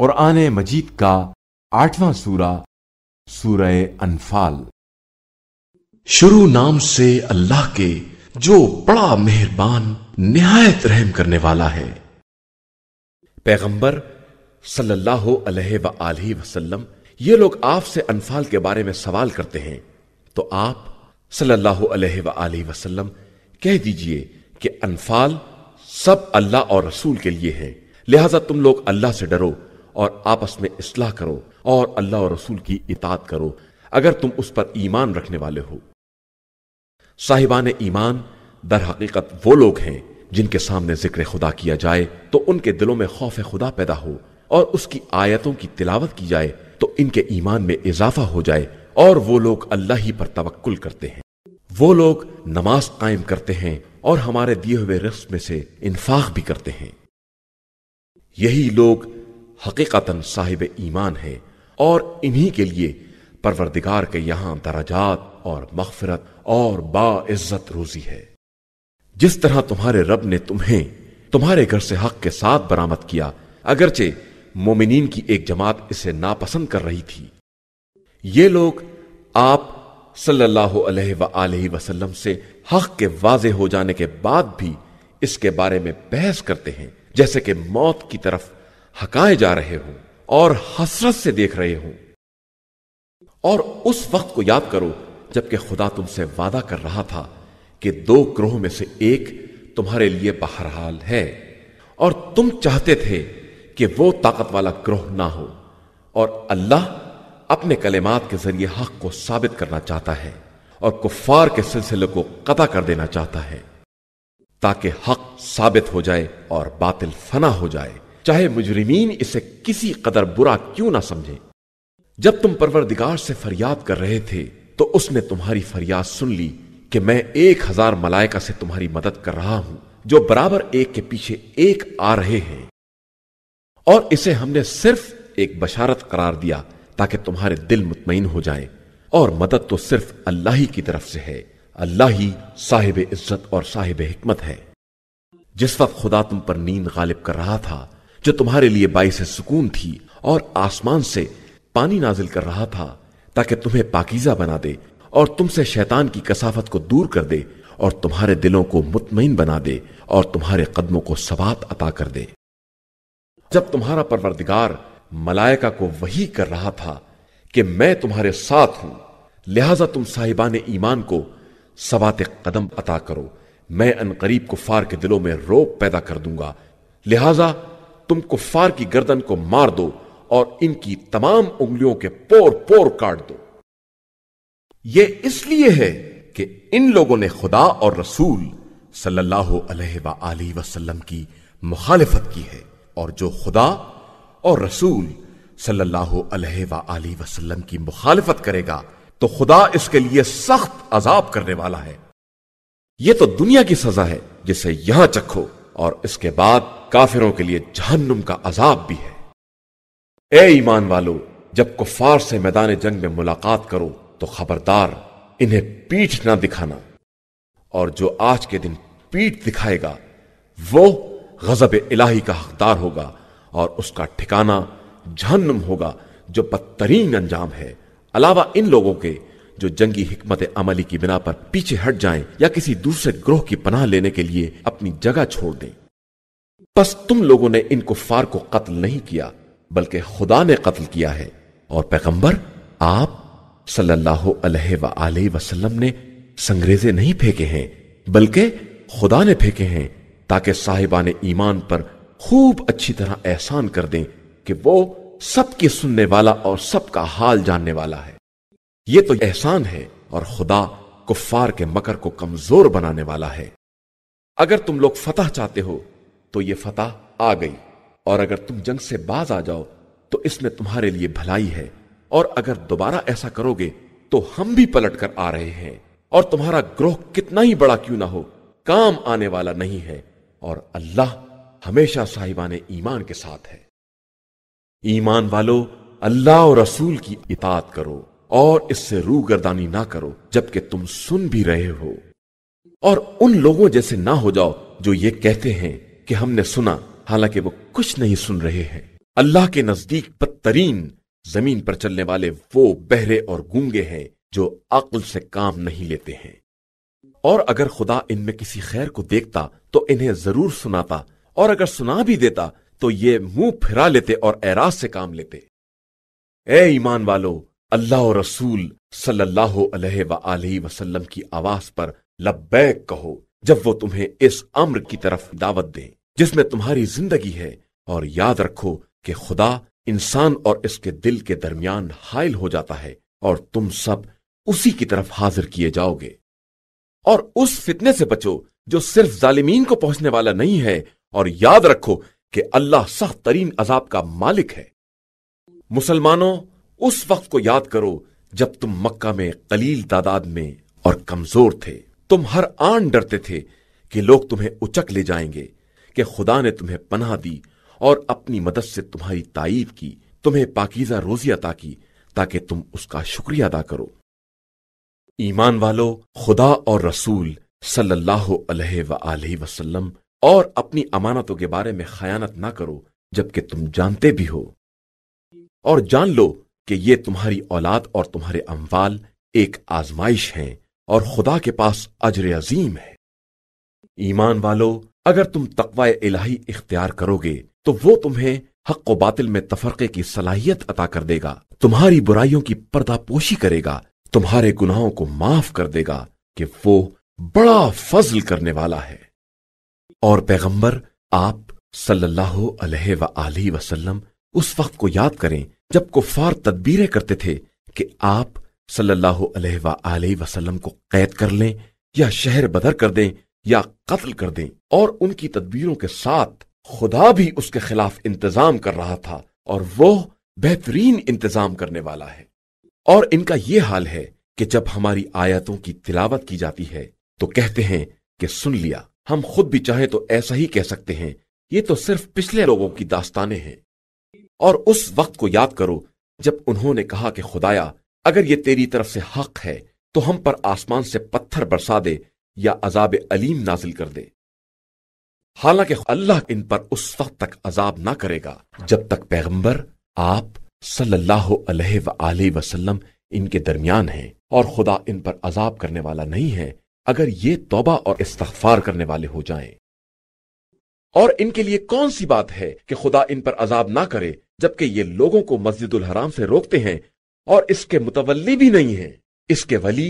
कुरान मजीद का आठवां सूरा सूरह अनफाल शुरू नाम से अल्लाह के जो बड़ा मेहरबान निहायत रहम करने वाला है पैगंबर सल्लल्लाहु अलैहि वसल्लम ये लोग आपसे अनफाल के बारे में सवाल करते हैं तो आप सल्लल्लाहु अलैहि वसल्लम कह दीजिए कि अनफाल सब अल्लाह और रसूल के लिए है लिहाजा तुम लोग अल्लाह से डरो और आपस में इसलाह करो और अल्लाह और रसूल की इतात करो अगर तुम उस पर ईमान रखने वाले हो साहिबान ईमान दर हकीकत वो लोग हैं जिनके सामने जिक्र खुदा किया जाए तो उनके दिलों में खौफ खुदा पैदा हो और उसकी आयतों की तिलावत की जाए तो इनके ईमान में इजाफा हो जाए और वो लोग अल्लाह ही पर तवक्ल करते हैं वो लोग नमाज कायम करते हैं और हमारे दिए हुए रस्म में से इन्फाक भी करते हैं यही लोग हकीकता साहिब ईमान है और इन्हीं के लिए परवरदिगार के यहां दराजात और मगफरत और बाइज्जत रोजी है जिस तरह तुम्हारे रब ने तुम्हें तुम्हारे घर से हक के साथ बरामद किया अगरचे मोमिनीन की एक जमात इसे नापसंद कर रही थी ये लोग आप सल्लल्लाहु अलैहि वसल्लम से हक के वाजे हो जाने के बाद भी इसके बारे में बहस करते हैं जैसे कि मौत की तरफ हकाए जा रहे हो और हसरत से देख रहे हो और उस वक्त को याद करो जबकि खुदा तुमसे वादा कर रहा था कि दो ग्रोह में से एक तुम्हारे लिए बहरहाल है और तुम चाहते थे कि वो ताकत वाला ग्रोह ना हो और अल्लाह अपने कलेमात के जरिए हक को साबित करना चाहता है और कुफार के सिलसिले को कदा कर देना चाहता है ताकि हक साबित हो जाए और बातिल फना हो जाए चाहे मुजरिमीन इसे किसी कदर बुरा क्यों ना समझे जब तुम परवरदिगार से फरियाद कर रहे थे तो उसने तुम्हारी फरियाद सुन ली कि मैं एक हजार मलायका से तुम्हारी मदद कर रहा हूं जो बराबर एक के पीछे एक आ रहे हैं और इसे हमने सिर्फ एक बशारत करार दिया ताकि तुम्हारे दिल मुतमिन हो जाए और मदद तो सिर्फ अल्लाह ही की तरफ से है अल्लाह ही साहिब इज्जत और साहिब हिकमत है जिस वक्त खुदा तुम पर नींद गालिब कर रहा था जो तुम्हारे लिए बाईस सुकून थी और आसमान से पानी नाजिल कर रहा था ताकि तुम्हें पाकिजा बना दे और तुमसे शैतान की कसाफत को दूर कर दे और तुम्हारे दिलों को मुतमिन बना दे और तुम्हारे कदमों को सवात अता कर दे जब तुम्हारा परवरदिगार मलायका को वही कर रहा था कि मैं तुम्हारे साथ हूं लिहाजा तुम साहिबान ईमान को सवात कदम अता करो मैं अनकरीब कुफार के दिलों में रोब पैदा कर दूंगा लिहाजा तुम कुफार की गर्दन को मार दो और इनकी तमाम उंगलियों के पोर पोर काट दो यह इसलिए है कि इन लोगों ने खुदा और रसूल सल्लल्लाहु अलैहि वसल्लम की मुखालिफत की है और जो खुदा और रसूल सल्लल्लाहु अलैहि वसल्लम की मुखालफत करेगा तो खुदा इसके लिए सख्त अजाब करने वाला है यह तो दुनिया की सजा है जिसे यहां चखो और इसके बाद काफिरों के लिए जहन्नुम का अजाब भी है ए ईमान वालो जब कुफार से मैदान जंग में मुलाकात करो तो खबरदार इन्हें पीठ ना दिखाना और जो आज के दिन पीठ दिखाएगा वो गजब इलाही का हकदार होगा और उसका ठिकाना जहन्नुम होगा जो बदतरीन अंजाम है अलावा इन लोगों के जो जंगी हमत अमली की बिना पर पीछे हट जाएं या किसी दूसरे ग्रोह की पनाह लेने के लिए अपनी जगह छोड़ दें बस तुम लोगों ने इन कुफार को कत्ल नहीं किया बल्कि खुदा ने कत्ल किया है और पैगंबर आप सल्लल्लाहु अलैहि वसल्लम ने संग्रेजे नहीं फेंके हैं बल्कि खुदा ने फेंके हैं ताकि साहिबा ने ईमान पर खूब अच्छी तरह एहसान कर दें कि वो सबके सुनने वाला और सबका हाल जानने वाला है यह तो एहसान है और खुदा कुफार के मकर को कमजोर बनाने वाला है अगर तुम लोग फतह चाहते हो तो ये फतह आ गई और अगर तुम जंग से बाज आ जाओ तो इसमें तुम्हारे लिए भलाई है और अगर दोबारा ऐसा करोगे तो हम भी पलट कर आ रहे हैं और तुम्हारा ग्रोह कितना ही बड़ा क्यों ना हो काम आने वाला नहीं है और अल्लाह हमेशा साहिबान ईमान के साथ है ईमान वालों अल्लाह और रसूल की इतात करो और इससे रू गर्दानी ना करो जबकि तुम सुन भी रहे हो और उन लोगों जैसे ना हो जाओ जो ये कहते हैं कि हमने सुना हालांकि वो कुछ नहीं सुन रहे हैं अल्लाह के नजदीक बदतरीन जमीन पर चलने वाले वो बहरे और गूंगे हैं जो अक्ल से काम नहीं लेते हैं और अगर खुदा इनमें किसी खैर को देखता तो इन्हें जरूर सुनाता और अगर सुना भी देता तो ये मुंह फिरा लेते और ऐराज से काम लेते ए ईमान वालो अल्लाह और रसूल सल्लाह वसल्लम की आवाज पर लब्बैक कहो जब वो तुम्हें इस अम्र की तरफ दावत दे जिसमें तुम्हारी जिंदगी है और याद रखो कि खुदा इंसान और इसके दिल के दरमियान हायल हो जाता है और तुम सब उसी की तरफ हाजिर किए जाओगे और उस फितने से बचो जो सिर्फ जालिमीन को पहुंचने वाला नहीं है और याद रखो कि अल्लाह सख्त तरीन अजाब का मालिक है मुसलमानों उस वक्त को याद करो जब तुम मक्का में कलील तादाद में और कमजोर थे तुम हर आन डरते थे कि लोग तुम्हें उचक ले जाएंगे कि खुदा ने तुम्हें पनाह दी और अपनी मदद से तुम्हारी ताइफ की तुम्हें पाकिजा रोजी अता की ताकि तुम उसका शुक्रिया अदा करो ईमान वालो खुदा और रसूल सल्लल्लाहु अलैहि वसल्लम और अपनी अमानतों के बारे में खयानत ना करो जबकि तुम जानते भी हो और जान लो कि ये तुम्हारी औलाद और तुम्हारे अमवाल एक आजमाइश हैं और खुदा के पास अजर अजीम है ईमान वालो अगर तुम तकवा इलाही इख्तियार करोगे तो वो तुम्हें हक व बातिल में तफरके की सलाहियत अता कर देगा तुम्हारी बुराइयों की पर्दापोशी करेगा तुम्हारे गुनाहों को माफ कर देगा कि वो बड़ा फजल करने वाला है और पैगंबर आप सल्लल्लाहु अलैहि वसल्लम उस वक्त को याद करें जब कुफार तदबीरें करते थे कि आप सल्लल्लाहु अलैहि वसल्लम को कैद कर लें या शहर बदर कर दें या कत्ल कर दें और उनकी तदबीरों के साथ खुदा भी उसके खिलाफ इंतजाम कर रहा था और वो बेहतरीन इंतजाम करने वाला है और इनका ये हाल है कि जब हमारी आयतों की तिलावत की जाती है तो कहते हैं कि सुन लिया हम खुद भी चाहें तो ऐसा ही कह सकते हैं ये तो सिर्फ पिछले लोगों की दास्तानें हैं और उस वक्त को याद करो जब उन्होंने कहा कि खुदाया अगर ये तेरी तरफ से हक है तो हम पर आसमान से पत्थर बरसा दे या अजाब अलीम नाजिल कर दे हालांकि अल्लाह इन पर उस वक्त तक अजाब ना करेगा जब तक पैगंबर आप सल्लल्लाहु अलैहि वसल्लम इनके दरमियान हैं और खुदा इन पर अजाब करने वाला नहीं है अगर ये तोबा और इस्तफार करने वाले हो जाएं। और इनके लिए कौन सी बात है कि खुदा इन पर अजाब ना करे जबकि ये लोगों को मस्जिद हराम से रोकते हैं और इसके मुतवली भी नहीं है इसके वली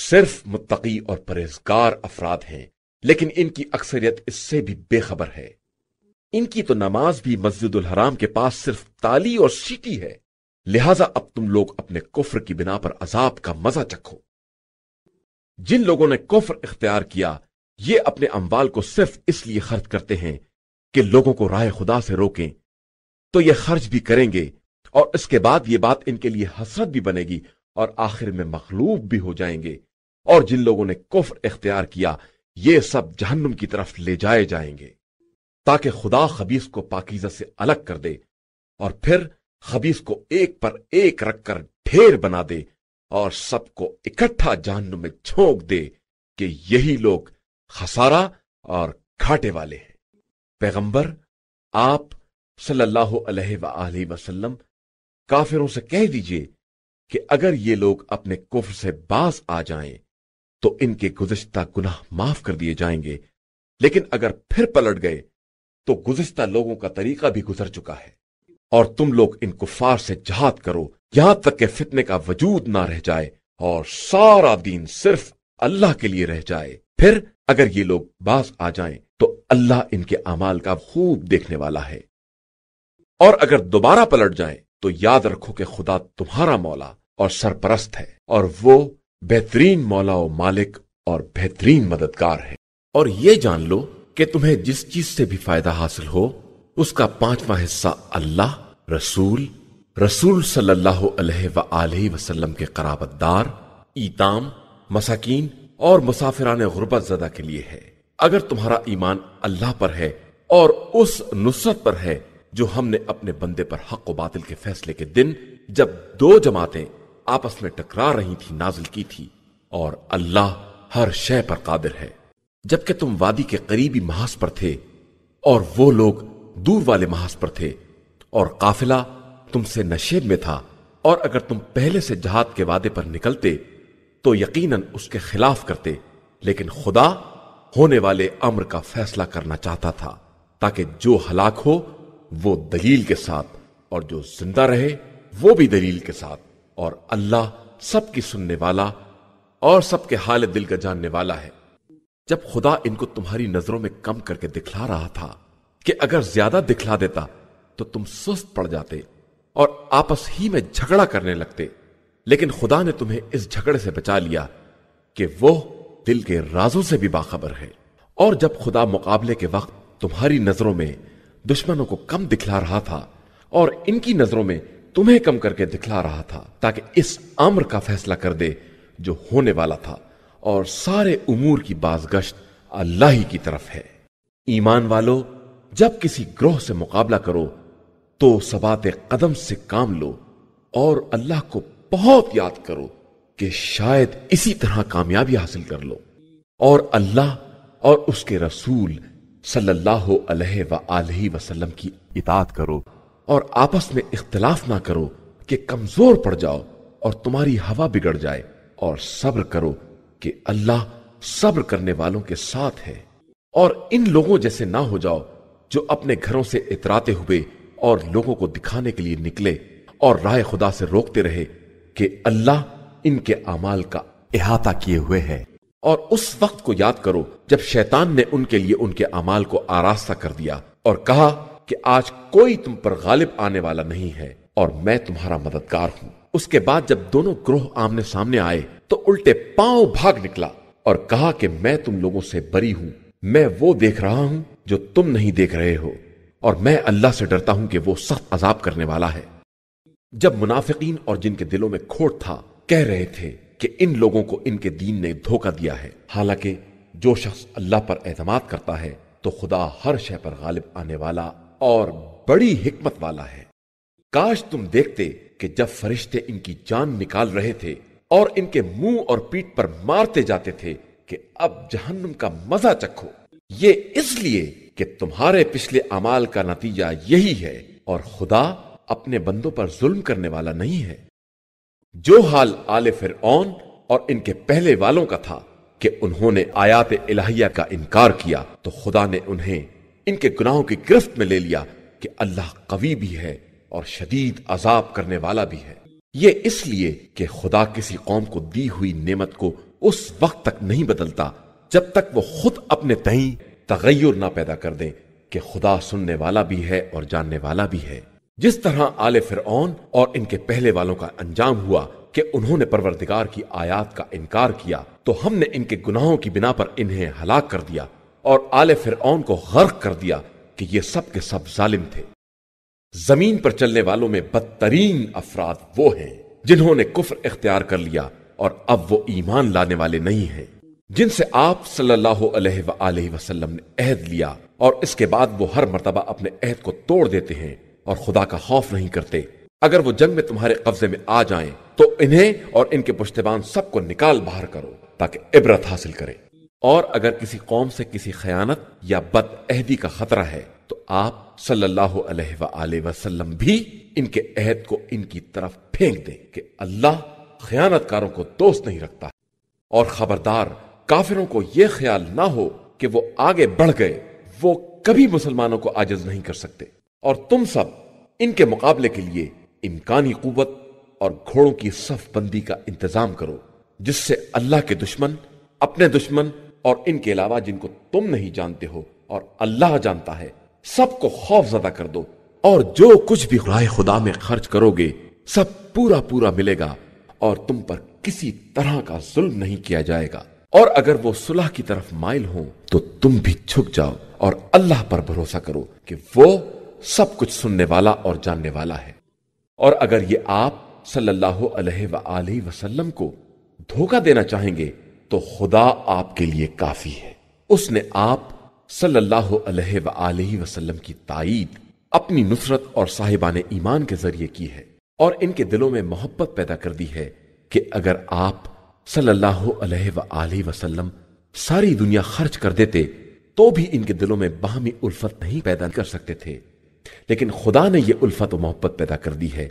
सिर्फ मुतकी और परहेजगार अफराद हैं लेकिन इनकी अक्सरियत इससे भी बेखबर है इनकी तो नमाज भी मस्जिद हराम के पास सिर्फ ताली और सीटी है लिहाजा अब तुम लोग अपने कुफर की बिना पर अजाब का मजा चखो जिन लोगों ने कुफ्र इख्तियार किया ये अपने अम्बाल को सिर्फ इसलिए खर्च करते हैं कि लोगों को राय खुदा से रोकें तो यह खर्च भी करेंगे और इसके बाद ये बात इनके लिए हसरत भी बनेगी और आखिर में मखलूब भी हो जाएंगे और जिन लोगों ने कुफर इख्तियार किया ये सब जहन्नुम की तरफ ले जाए जाएंगे ताकि खुदा खबीस को पाकिजा से अलग कर दे और फिर खबीस को एक पर एक रखकर ढेर बना दे और सबको इकट्ठा जहन्नुम में झोंक दे कि यही लोग खसारा और घाटे वाले हैं पैगंबर आप सल्लल्लाहु अलैहि वसल्लम काफिरों से कह दीजिए कि अगर ये लोग अपने कुफर से बाज आ जाएं तो इनके गुजश्ता गुनाह माफ कर दिए जाएंगे लेकिन अगर फिर पलट गए तो गुजश्ता लोगों का तरीका भी गुजर चुका है और तुम लोग इन कुफार से जहाद करो यहां तक के फितने का वजूद ना रह जाए और सारा दिन सिर्फ अल्लाह के लिए रह जाए फिर अगर ये लोग बास आ जाएं तो अल्लाह इनके अमाल का खूब देखने वाला है और अगर दोबारा पलट जाएं तो याद रखो कि खुदा तुम्हारा मौला और सरपरस्त है और वो बेहतरीन मौला और मालिक और बेहतरीन मददगार है और ये जान लो कि तुम्हें जिस चीज से भी फायदा हासिल हो उसका पांचवा हिस्सा अल्लाह रसूल रसूल सल्लल्लाहु अलैहि वसल्लम के कराबतदार ईताम मसाकीन और मुसाफिरान गुरबत जदा के लिए है अगर तुम्हारा ईमान अल्लाह पर है और उस नुसरत पर है जो हमने अपने बंदे पर हक व बातिल के फैसले के दिन जब दो जमातें आपस में टकरा रही थी नाजिल की थी और अल्लाह हर शय पर कादिर है जबकि तुम वादी के करीबी महास पर थे और वो लोग दूर वाले महास पर थे और काफिला तुमसे नशेब में था और अगर तुम पहले से जहाद के वादे पर निकलते तो यकीनन उसके खिलाफ करते लेकिन खुदा होने वाले अम्र का फैसला करना चाहता था ताकि जो हलाक हो वो दलील के साथ और जो जिंदा रहे वो भी दलील के साथ और अल्लाह सबकी सुनने वाला और सबके हाल दिल का जानने वाला है जब खुदा इनको तुम्हारी नजरों में कम करके दिखला रहा था कि अगर ज्यादा दिखला देता तो तुम सुस्त पड़ जाते और आपस ही में झगड़ा करने लगते लेकिन खुदा ने तुम्हें इस झगड़े से बचा लिया कि वो दिल के राजों से भी बाखबर है और जब खुदा मुकाबले के वक्त तुम्हारी नजरों में दुश्मनों को कम दिखला रहा था और इनकी नजरों में तुम्हें कम करके दिखला रहा था ताकि इस अम्र का फैसला कर दे जो होने वाला था और सारे उमूर की बाजगश्त अल्लाह ही की तरफ है ईमान वालो जब किसी ग्रोह से मुकाबला करो तो सबात कदम से काम लो और अल्लाह को बहुत याद करो कि शायद इसी तरह कामयाबी हासिल कर लो और अल्लाह और उसके रसूल सल्लल्लाहु अलैहि आलिहि वसल्लम की इताअत करो और आपस में इख्तलाफ ना करो कि कमजोर पड़ जाओ और तुम्हारी हवा बिगड़ जाए और सब्र करो कि अल्लाह सब्र करने वालों के साथ है और इन लोगों जैसे ना हो जाओ जो अपने घरों से इतराते हुए और लोगों को दिखाने के लिए निकले और राय खुदा से रोकते रहे कि अल्लाह इनके अमाल का अहाता किए हुए है और उस वक्त को याद करो जब शैतान ने उनके लिए उनके अमाल को आरास्ता कर दिया और कहा कि आज कोई तुम पर गालिब आने वाला नहीं है और मैं तुम्हारा मददगार हूं उसके बाद जब दोनों ग्रोह आमने सामने आए तो उल्टे पांव भाग निकला और कहा कि मैं तुम लोगों से बरी हूं मैं वो देख रहा हूं जो तुम नहीं देख रहे हो और मैं अल्लाह से डरता हूं कि वो सख्त अजाब करने वाला है जब मुनाफिक और जिनके दिलों में खोट था कह रहे थे कि इन लोगों को इनके दीन ने धोखा दिया है हालांकि जो शख्स अल्लाह पर एतमाद करता है तो खुदा हर शह पर गालिब आने वाला और बड़ी हिकमत वाला है काश तुम देखते कि जब फरिश्ते इनकी जान निकाल रहे थे और इनके मुंह और पीठ पर मारते जाते थे कि अब जहन्नुम का मजा चखो ये इसलिए कि तुम्हारे पिछले अमाल का नतीजा यही है और खुदा अपने बंदों पर जुल्म करने वाला नहीं है जो हाल आले फिर और इनके पहले वालों का था कि उन्होंने आयात इलाहिया का इनकार किया तो खुदा ने उन्हें इनके गुनाहों की गिरफ्त में ले लिया कि अल्लाह कवी भी है और शदीद अजाब करने वाला भी है ये इसलिए कि खुदा किसी कौम को दी हुई नेमत को उस वक्त तक नहीं बदलता जब तक वो खुद अपने तई तगैर ना पैदा कर दे कि खुदा सुनने वाला भी है और जानने वाला भी है जिस तरह आले फिर और इनके पहले वालों का अंजाम हुआ कि उन्होंने परवरदिगार की आयात का इनकार किया तो हमने इनके गुनाहों की बिना पर इन्हें हलाक कर दिया और आले फिर को गर्क कर दिया कि ये सब के सब जालिम थे जमीन पर चलने वालों में बदतरीन अफराद वो हैं जिन्होंने कुफर इख्तियार कर लिया और अब वो ईमान लाने वाले नहीं हैं जिनसे आप सल्लल्लाहु अलैहि वसल्लम ने अहद लिया और इसके बाद वो हर मरतबा अपने अहद को तोड़ देते हैं और खुदा का खौफ नहीं करते अगर वो जंग में तुम्हारे कब्जे में आ जाएं तो इन्हें और इनके पुश्तबान सबको निकाल बाहर करो ताकि इबरत हासिल करें और अगर किसी कौम से किसी खयानत या बदअहदी का खतरा है तो आप सल्लल्लाहु अलैहि वसल्लम भी इनके अहद को इनकी तरफ फेंक दें कि अल्लाह खयानतकारों को दोस्त नहीं रखता और खबरदार काफिरों को यह ख्याल ना हो कि वो आगे बढ़ गए वो कभी मुसलमानों को आजज नहीं कर सकते और तुम सब इनके मुकाबले के लिए इम्कानी कुवत और घोड़ों की सफबंदी का इंतजाम करो जिससे अल्लाह के दुश्मन अपने दुश्मन और इनके अलावा जिनको तुम नहीं जानते हो और अल्लाह जानता है सबको खौफ ज्यादा कर दो और जो कुछ भी राय खुदा में खर्च करोगे सब पूरा पूरा मिलेगा और तुम पर किसी तरह का जुल्म नहीं किया जाएगा और अगर वो सुलह की तरफ माइल हो तो तुम भी छुप जाओ और अल्लाह पर भरोसा करो कि वो सब कुछ सुनने वाला और जानने वाला है और अगर ये आप सल्लल्लाहु अलैहि वसल्लम को धोखा देना चाहेंगे तो खुदा आपके लिए काफी है उसने आप सल्लल्लाहु अलैहि वसल्लम की ताईद अपनी नुसरत और साहिबान ईमान के जरिए की है और इनके दिलों में मोहब्बत पैदा कर दी है कि अगर आप सल्लल्लाहु अलैहि वसल्लम सारी दुनिया खर्च कर देते तो भी इनके दिलों में बाहमी उल्फत नहीं पैदा कर सकते थे लेकिन खुदा ने यह उल्फत और मोहब्बत पैदा कर दी है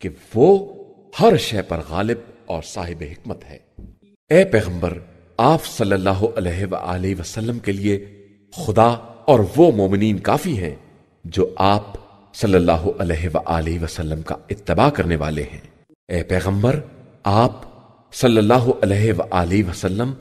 कि वो हर शय पर गालिब और साहिब हिकमत है ए पैगम्बर आप सल्लल्लाहु अलैहि वसल्लम के लिए खुदा और वो मोमिनीन काफी हैं जो आप सल्लल्लाहु अलैहि वसल्लम का इत्तबा करने वाले हैं ए पैगंबर आप सल्लल्लाहु अलैहि वसल्लम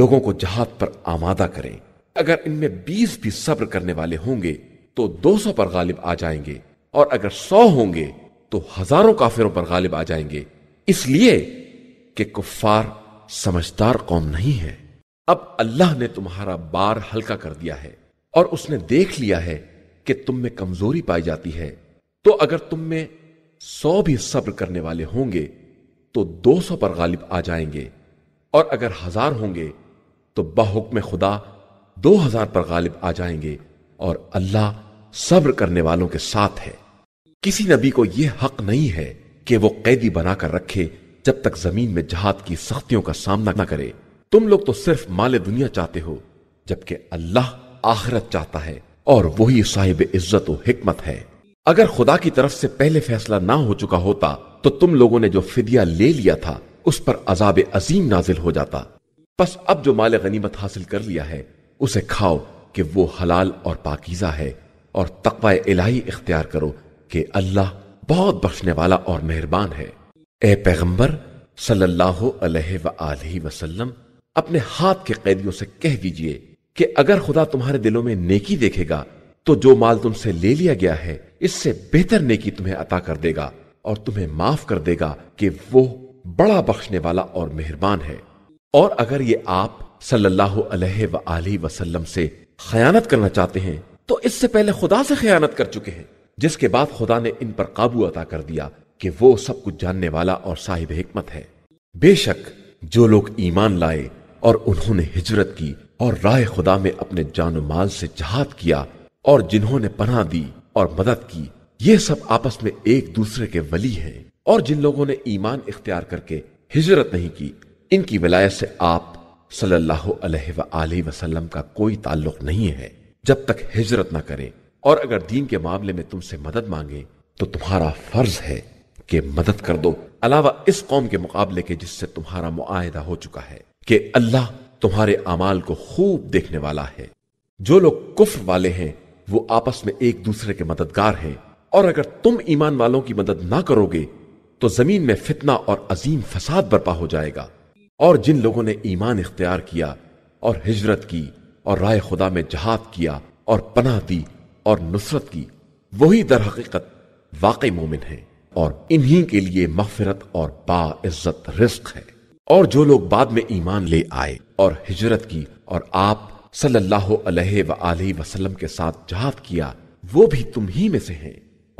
लोगों को जहाद पर आमादा करें अगर इनमें बीस भी सब्र करने वाले होंगे तो 200 पर गालिब आ जाएंगे और अगर 100 होंगे तो हजारों काफिरों पर गालिब आ जाएंगे इसलिए कि कुफार समझदार कौम नहीं है अब अल्लाह ने तुम्हारा बार हल्का कर दिया है और उसने देख लिया है कि तुम में कमजोरी पाई जाती है तो अगर तुम में सौ भी सब्र करने वाले होंगे तो दो सौ पर गालिब आ जाएंगे और अगर हजार होंगे तो में खुदा दो हजार पर गालिब आ जाएंगे और अल्लाह सब्र करने वालों के साथ है किसी नबी को यह हक नहीं है कि वो कैदी बनाकर रखे जब तक जमीन में जहाद की सख्तियों का सामना न करे तुम लोग तो सिर्फ माल दुनिया चाहते हो जबकि अल्लाह आखिरत चाहता है और वही साहिब इज्जत हिकमत है अगर खुदा की तरफ से पहले फैसला ना हो चुका होता तो तुम लोगों ने जो फिदिया ले लिया था उस पर अजाब अजीम नाजिल हो जाता बस अब जो माल गनीमत हासिल कर लिया है उसे खाओ कि वो हलाल और पाकिजा है और तकवा इलाही इख्तियार करो कि अल्लाह बहुत बख्शने वाला और मेहरबान है ए पैगंबर सल्लल्लाहु अलैहि सल्ला वसल्लम अपने हाथ के कैदियों से कह दीजिए कि अगर खुदा तुम्हारे दिलों में नेकी देखेगा तो जो माल तुमसे ले लिया गया है इससे बेहतर नेकी तुम्हें अता कर देगा और तुम्हें माफ कर देगा कि वो बड़ा बख्शने वाला और मेहरबान है और अगर ये आप सल्लल्लाहु अलैहि वसल्लम से खयानत करना चाहते हैं तो इससे पहले खुदा से खयानत कर चुके हैं जिसके बाद खुदा ने इन पर काबू अदा कर दिया कि वो सब कुछ जानने वाला और साहिब हिकमत है बेशक जो लोग ईमान लाए और उन्होंने हिजरत की और राय खुदा में अपने जान माल से जहाद किया और जिन्होंने पनाह दी और मदद की ये सब आपस में एक दूसरे के वली हैं और जिन लोगों ने ईमान इख्तियार करके हिजरत नहीं की इनकी वलायत से आप सल्लल्लाहु अलैहि वसल्लम का कोई ताल्लुक नहीं है जब तक हिजरत ना करें और अगर दीन के मामले में तुमसे मदद मांगे तो तुम्हारा फर्ज है कि मदद कर दो अलावा इस कौम के मुकाबले के जिससे तुम्हारा मुआहदा हो चुका है कि अल्लाह तुम्हारे अमाल को खूब देखने वाला है जो लोग कुफ्र वाले हैं वो आपस में एक दूसरे के मददगार हैं और अगर तुम ईमान वालों की मदद ना करोगे तो जमीन में फितना और अजीम फसाद बर्पा हो जाएगा और जिन लोगों ने ईमान इख्तियार किया और हिजरत की और राय खुदा में जहाद किया और पनाह दी और नुसरत की वही दर हकीकत वाकई मोमिन है और इन्हीं के लिए मफफरत और बाइज्जत रिस्क है और जो लोग बाद में ईमान ले आए और हिजरत की और आप सल्लल्लाहु अलैहि वसल्लम के साथ जहाद किया वो भी तुम ही में से हैं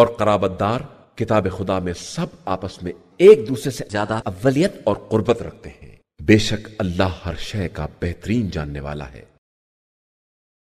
और कराबतदार किताब खुदा में सब आपस में एक दूसरे से ज्यादा अव्वलियत और कुर्बत रखते हैं बेशक अल्लाह हर शय का बेहतरीन जानने वाला है